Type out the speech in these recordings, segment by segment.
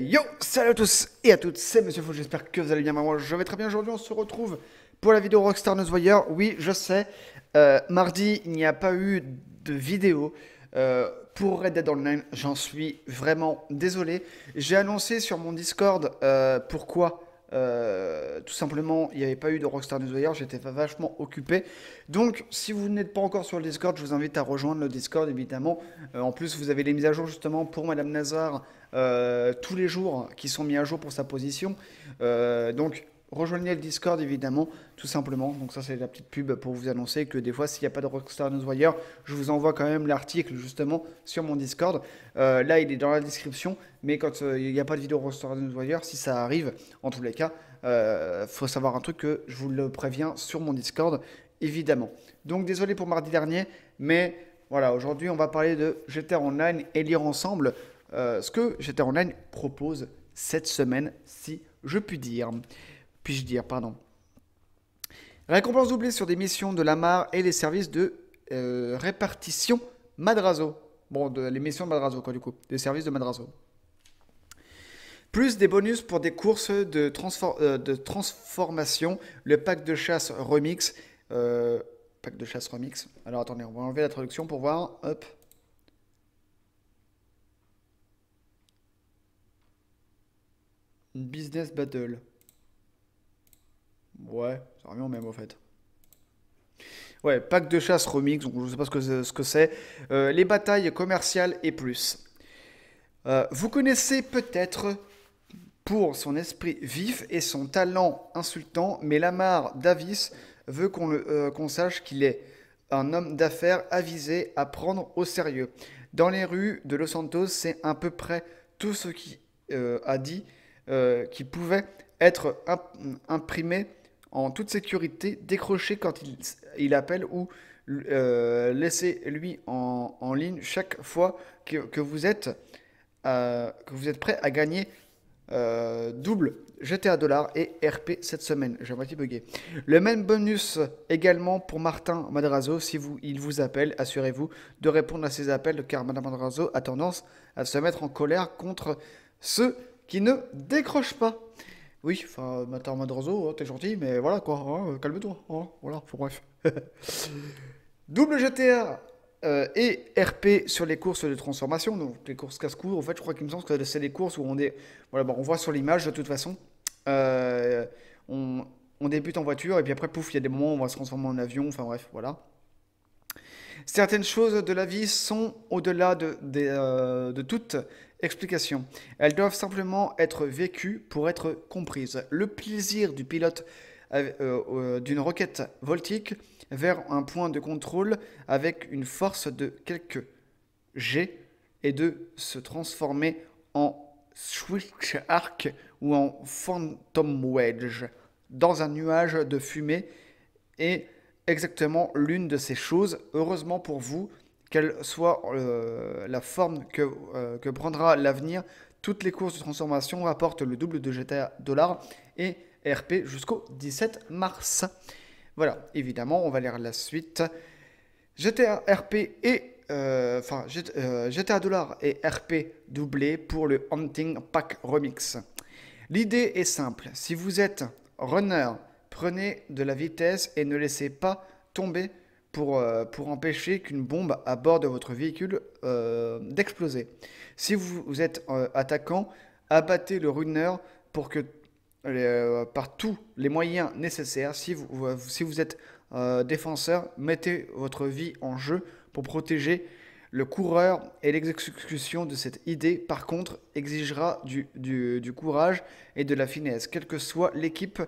Yo, salut à tous et à toutes, c'est Monsieur Fou, j'espère que vous allez bien, bah, moi je vais très bien aujourd'hui, on se retrouve pour la vidéo Rockstar News Voyeur, oui je sais, euh, mardi il n'y a pas eu de vidéo euh, pour Red Dead Online, j'en suis vraiment désolé, j'ai annoncé sur mon Discord euh, pourquoi euh, tout simplement, il n'y avait pas eu de Rockstar News ailleurs, j'étais vachement occupé. Donc, si vous n'êtes pas encore sur le Discord, je vous invite à rejoindre le Discord, évidemment. Euh, en plus, vous avez les mises à jour, justement, pour Madame Nazar, euh, tous les jours qui sont mis à jour pour sa position. donc, Rejoignez le Discord évidemment, tout simplement. Donc ça c'est la petite pub pour vous annoncer que des fois s'il n'y a pas de Rockstar Newswire, je vous envoie quand même l'article justement sur mon Discord. Euh, là il est dans la description, mais quand euh, il n'y a pas de vidéo Rockstar Newswire, si ça arrive, en tous les cas, euh, faut savoir un truc que je vous le préviens sur mon Discord évidemment. Donc désolé pour mardi dernier, mais voilà aujourd'hui on va parler de GTA Online et lire ensemble euh, ce que GTA Online propose cette semaine, si je puis dire puis-je dire, pardon. Récompense doublée sur des missions de la mare et les services de euh, répartition Madrazo. Bon, de, les missions de Madrazo, quoi, du coup. Des services de Madrazo. Plus des bonus pour des courses de, euh, transformation, le pack de chasse remix. Euh, pack de chasse remix. Alors attendez, on va enlever la traduction pour voir. Hop. Business Battle. Ouais, ça revient même au fait. Ouais, pack de chasse remix, donc je ne sais pas ce que c'est. Euh, les batailles commerciales et plus. Euh, vous connaissez peut-être pour son esprit vif et son talent insultant, mais Lamar Davis veut qu'on le euh, sache qu'il est un homme d'affaires avisé à prendre au sérieux. Dans les rues de Los Santos, c'est à peu près tout ce qui a dit qui pouvait être imprimé en toute sécurité, décrocher quand il, il appelle ou euh, laissez-lui en, en, ligne chaque fois que, vous êtes, euh, que vous êtes prêt à gagner euh, double GTA dollar et RP cette semaine. J'ai un petit bugué. Le même bonus également pour Martin Madrazo. Si vous, il vous appelle, assurez-vous de répondre à ses appels car Madame Madrazo a tendance à se mettre en colère contre ceux qui ne décrochent pas. Oui, enfin, Matar hein, t'es gentil, mais voilà quoi, hein, euh, calme-toi, hein, voilà, pour bref. Double GTA euh, et RP sur les courses de transformation, donc les courses casse cours en fait, je crois qu'il me semble que c'est des courses où on est. Voilà, bon, on voit sur l'image de toute façon, euh, on, on débute en voiture et puis après, pouf, il y a des moments où on va se transformer en avion, enfin bref, voilà. Certaines choses de la vie sont au-delà euh, de, toute explication. Elles doivent simplement être vécues pour être comprises. Le plaisir du pilote euh, euh, d'une roquette voltique vers un point de contrôle avec une force de quelques G et de se transformer en switch arc ou en phantom wedge dans un nuage de fumée et exactement l'une de ces choses. Heureusement pour vous, quelle soit euh, la forme euh, que, prendra l'avenir, toutes les courses de transformation rapportent le double de GTA dollars et RP jusqu'au 17 mars. Voilà, évidemment, on va lire la suite. GTA RP et euh, enfin GTA et RP doublé pour le Hunting Pack Remix. L'idée est simple. Si vous êtes runner, Prenez de la vitesse et ne laissez pas tomber pour, euh, pour empêcher qu'une bombe à bord de votre véhicule euh, d'exploser. Si vous, êtes euh, attaquant, abattez le runner pour que, par tous les moyens nécessaires, si vous, si vous êtes défenseur, mettez votre vie en jeu pour protéger le coureur et l'exécution de cette idée, par contre, exigera du, courage et de la finesse. Quelle que soit l'équipe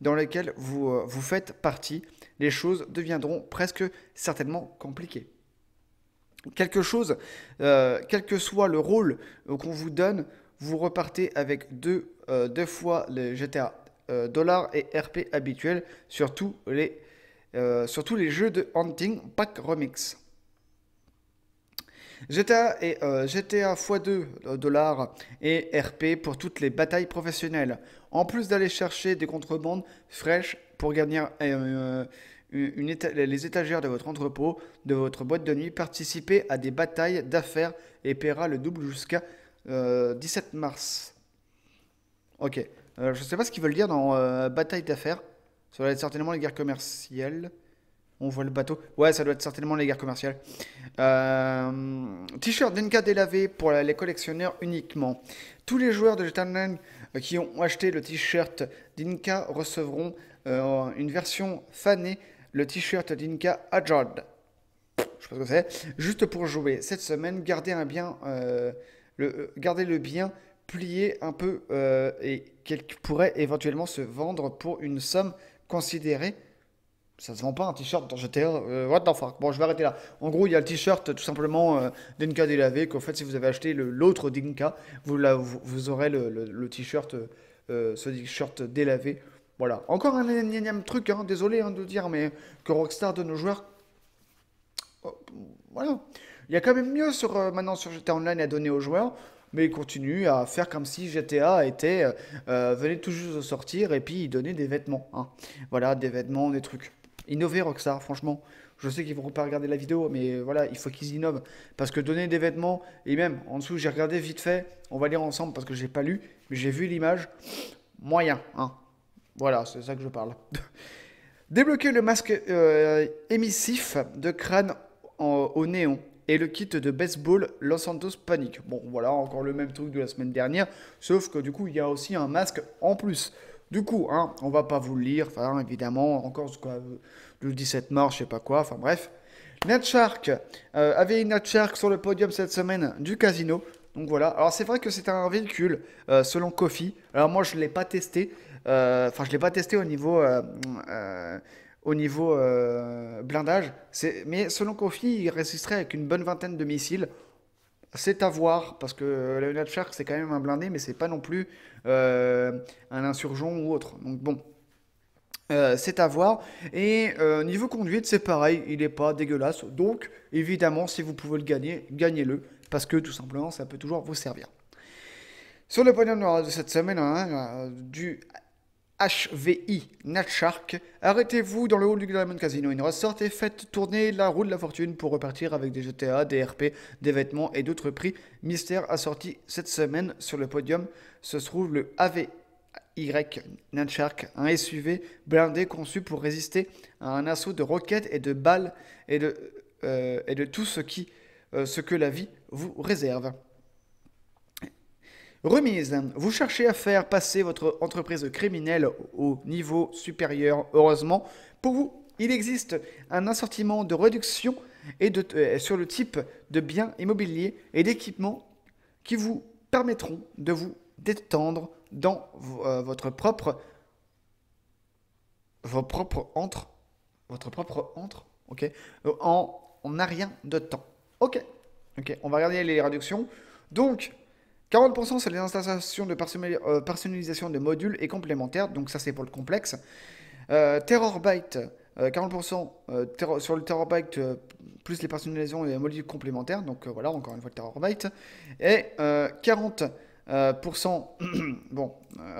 dans lesquels vous, euh, vous faites partie, les choses deviendront presque certainement compliquées. Quelque chose, euh, quel que soit le rôle euh, qu'on vous donne, vous repartez avec deux, deux fois les GTA dollars et RP habituels sur les, sur tous les jeux de Hunting Pack Remix. GTA et euh, x2 euh, dollars et RP pour toutes les batailles professionnelles. En plus d'aller chercher des contrebandes fraîches pour gagner euh, les étagères de votre entrepôt, de votre boîte de nuit, participez à des batailles d'affaires et paiera le double jusqu'à 17 mars. Ok. je ne sais pas ce qu'ils veulent dire dans bataille d'affaires. Ça va être certainement les guerres commerciales. On voit le bateau. Ouais, ça doit être certainement les guerres commerciales. Euh, t-shirt Dinka délavé pour les collectionneurs uniquement. Tous les joueurs de GTA euh, qui ont acheté le T-shirt Dinka recevront euh, une version fanée, le T-shirt Dinka Ajad. Je sais pas ce que c'est. Juste pour jouer. Cette semaine, gardez, un bien, le, gardez le bien plié un peu et qu'il pourrait éventuellement se vendre pour une somme considérée ça se vend pas un t-shirt dans GTA, euh, what the fuck. Bon, je vais arrêter là. En gros, il y a le t-shirt tout simplement euh, Dinka délavé, qu'en fait, si vous avez acheté l'autre Dinka, vous, vous, aurez le, t-shirt, euh, ce t-shirt délavé. Voilà. Encore un énième truc, hein, désolé hein, de dire, mais que Rockstar donne aux joueurs. Oh, voilà. Il y a quand même mieux sur, maintenant sur GTA Online à donner aux joueurs mais il continue à faire comme si GTA était venait tout juste de sortir et puis il donnait des vêtements. Hein. Voilà, des vêtements, des trucs. Innover Rockstar, franchement. Je sais qu'ils vont pas regarder la vidéo, mais voilà, il faut qu'ils innovent. Parce que donner des vêtements, et même en dessous, j'ai regardé vite fait, on va lire ensemble parce que j'ai pas lu, mais j'ai vu l'image. Moyen, hein. Voilà, c'est ça que je parle. Débloquer le masque euh, émissif de crâne en, au néon et le kit de baseball Los Santos Panic. Bon, voilà, encore le même truc de la semaine dernière, sauf que du coup, il y a aussi un masque en plus. Du coup, on hein, on va pas vous le lire, enfin, évidemment, encore quoi, euh, le 17 mars, je sais pas quoi, enfin bref. Netshark euh, avait une Netshark sur le podium cette semaine du casino. Donc voilà, alors c'est vrai que c'est un véhicule euh, selon Kofi. Alors moi je ne l'ai pas testé, enfin je ne l'ai pas testé au niveau, au niveau blindage, mais selon Kofi il résisterait avec une bonne vingtaine de missiles c'est à voir, parce que Leonard Shark, c'est quand même un blindé, mais c'est pas non plus euh, un insurgent ou autre. Donc bon, euh, c'est à voir. Et euh, niveau conduite, c'est pareil, il n'est pas dégueulasse. Donc évidemment, si vous pouvez le gagner, gagnez-le, parce que tout simplement, ça peut toujours vous servir. Sur le podium de cette semaine, hein, du HVI Natshark. Arrêtez-vous dans le hall du Diamond Casino une ressorte et faites tourner la roue de la fortune pour repartir avec des GTA, des RP, des vêtements et d'autres prix a sorti cette semaine sur le podium. Se trouve le AVY Natshark, un SUV blindé conçu pour résister à un assaut de roquettes et de balles et de, euh, tout ce, qui, euh, ce que la vie vous réserve. Remise. Vous cherchez à faire passer votre entreprise criminelle au niveau supérieur. Heureusement, pour vous, il existe un assortiment de réduction et euh, sur le type de biens immobiliers et d'équipements qui vous permettront de vous détendre dans euh, votre propre vos propres entre votre propre entre ok en on n'a rien de temps ok ok on va regarder les réductions donc 40% c'est les installations de euh, personnalisation de modules et complémentaires, donc ça c'est pour le complexe. Euh, Terrorbyte. 40% euh, sur le Terrorbyte, plus les personnalisations et les modules complémentaires, donc voilà, encore une fois le Terrorbyte. Et 40%, bon,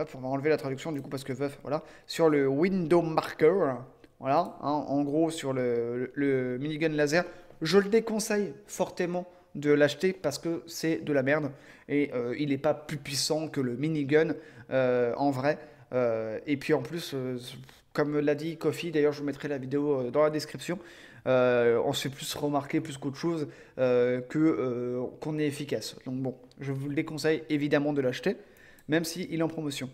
hop, on va enlever la traduction du coup parce que veuf, voilà, sur le window marker, voilà, hein, en gros sur le, le minigun laser, je le déconseille fortement de l'acheter parce que c'est de la merde et euh, il n'est pas plus puissant que le minigun gun euh, en vrai. Euh, et puis en plus, comme l'a dit Kofi, d'ailleurs je vous mettrai la vidéo dans la description, on se plus remarquer plus qu'autre chose que qu'on est efficace. Donc bon, je vous le déconseille évidemment de l'acheter, même s'il est en promotion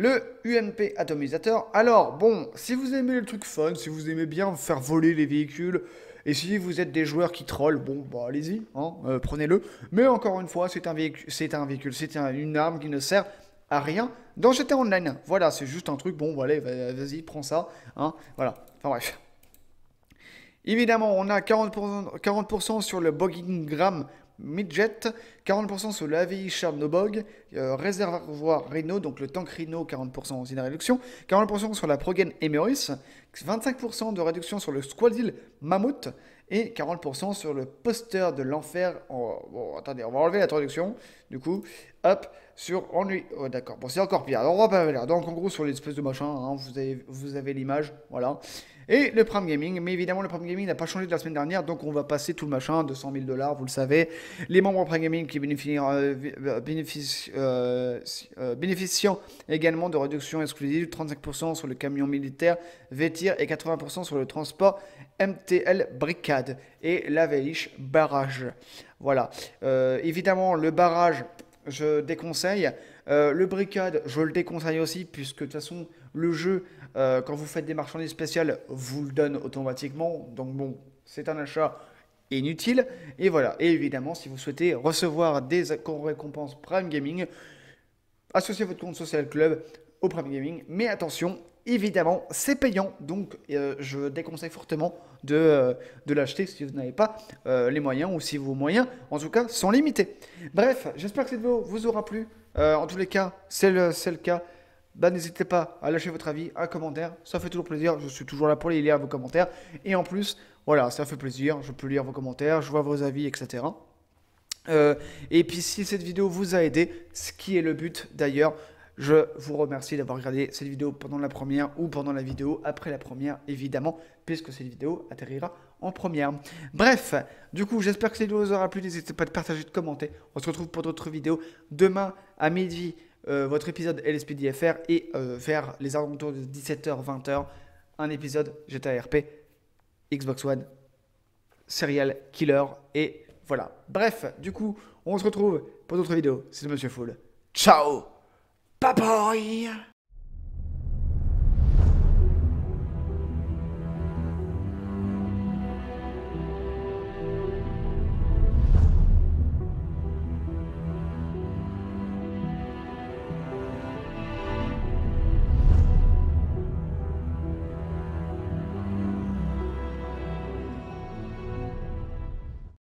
le UMP atomisateur. Alors, bon, si vous aimez le truc fun, si vous aimez bien faire voler les véhicules, et si vous êtes des joueurs qui trollent, bon, bah, allez-y, hein, euh, prenez-le. Mais encore une fois, c'est un, c'est un véhicule, c'est une arme qui ne sert à rien dans GTA Online. Voilà, c'est juste un truc, bon, bah, allez, vas-y, prends ça. Hein, voilà, enfin bref. Évidemment, on a 40%, 40 sur le bogging gram Midget, 40% sur l'AVI Charles Nobog, euh, réservoir Renault, donc le tank Renault, 40% aussi de réduction, 40% sur la Progen Emerus, 25% de réduction sur le Squadil Mammoth, et 40% sur le poster de l'enfer. bon, attendez, on va enlever la traduction, du coup, hop, sur ennui. Oh, d'accord, bon, c'est encore pire. on va pas Donc, en gros, sur l'espèce de machin, hein, vous avez, vous avez l'image, voilà. Et le Prime Gaming, mais évidemment, le Prime Gaming n'a pas changé de la semaine dernière, donc on va passer tout le machin, 200 000 dollars, vous le savez. Les membres Prime Gaming qui euh, euh, euh, bénéficiant également de réductions exclusives 35% sur le camion militaire Vétir et 80% sur le transport MTL Bricade et la Véliche Barrage. Voilà. évidemment, le barrage, je déconseille. le bricade, je le déconseille aussi, puisque de toute façon, le jeu, quand vous faites des marchandises spéciales, vous le donne automatiquement. Donc bon, c'est un achat inutile. Et voilà. Et évidemment, si vous souhaitez recevoir des récompenses Prime Gaming, associez votre compte Social Club au Prime Gaming. Mais attention, évidemment, c'est payant. Donc, euh, je déconseille fortement euh, de, l'acheter si vous n'avez pas euh, les moyens ou si vos moyens, en tout cas, sont limités. Bref, j'espère que cette vidéo vous aura plu. en tous les cas, c'est le, le cas bah, n'hésitez pas à lâcher votre avis, un commentaire, ça fait toujours plaisir, je suis toujours là pour les lire vos commentaires, et en plus, voilà, ça fait plaisir, je peux lire vos commentaires, je vois vos avis, etc. Euh, et puis si cette vidéo vous a aidé, ce qui est le but d'ailleurs, je vous remercie d'avoir regardé cette vidéo pendant la première ou pendant la vidéo après la première, évidemment, puisque cette vidéo atterrira en première. Bref, du coup, j'espère que cette vidéo vous aura plu. N'hésitez pas à partager, de commenter. On se retrouve pour d'autres vidéos demain à midi euh, votre épisode LSPDFR et euh, vers faire les alentours de 17h, 20h, un épisode GTA RP, Xbox One, Serial Killer et voilà. Bref, du coup, on se retrouve pour d'autres vidéos. C'est Monsieur Foul. Ciao Bye bye